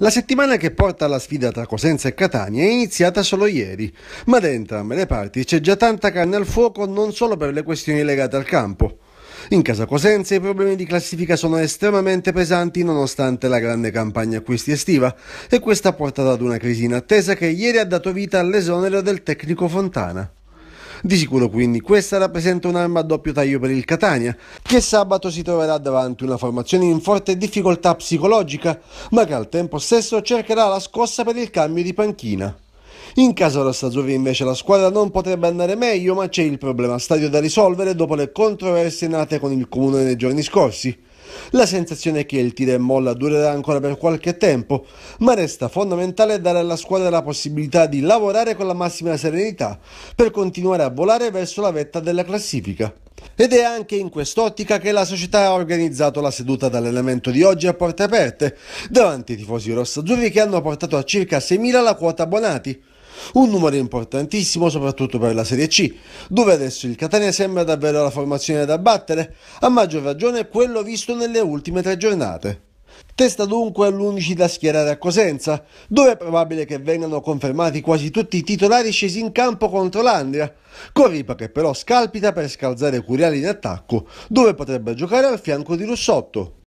La settimana che porta alla sfida tra Cosenza e Catania è iniziata solo ieri, ma da entrambe le parti c'è già tanta carne al fuoco non solo per le questioni legate al campo. In casa Cosenza i problemi di classifica sono estremamente pesanti nonostante la grande campagna acquisti estiva e questa ha portato ad una crisi inattesa che ieri ha dato vita all'esonero del tecnico Fontana. Di sicuro quindi questa rappresenta un'arma a doppio taglio per il Catania, che sabato si troverà davanti una formazione in forte difficoltà psicologica, ma che al tempo stesso cercherà la scossa per il cambio di panchina. In casa rossazzurri invece la squadra non potrebbe andare meglio, ma c'è il problema stadio da risolvere dopo le controversie nate con il comune nei giorni scorsi. La sensazione è che il tira e molla durerà ancora per qualche tempo, ma resta fondamentale dare alla squadra la possibilità di lavorare con la massima serenità per continuare a volare verso la vetta della classifica. Ed è anche in quest'ottica che la società ha organizzato la seduta d'allenamento di oggi a porte aperte, davanti ai tifosi rossazzurri che hanno portato a circa 6.000 la quota abbonati un numero importantissimo soprattutto per la Serie C, dove adesso il Catania sembra davvero la formazione da battere, a maggior ragione quello visto nelle ultime tre giornate. Testa dunque all'11 da schierare a Cosenza, dove è probabile che vengano confermati quasi tutti i titolari scesi in campo contro l'Andria, Corripa che però scalpita per scalzare Curiali in attacco, dove potrebbe giocare al fianco di Russotto.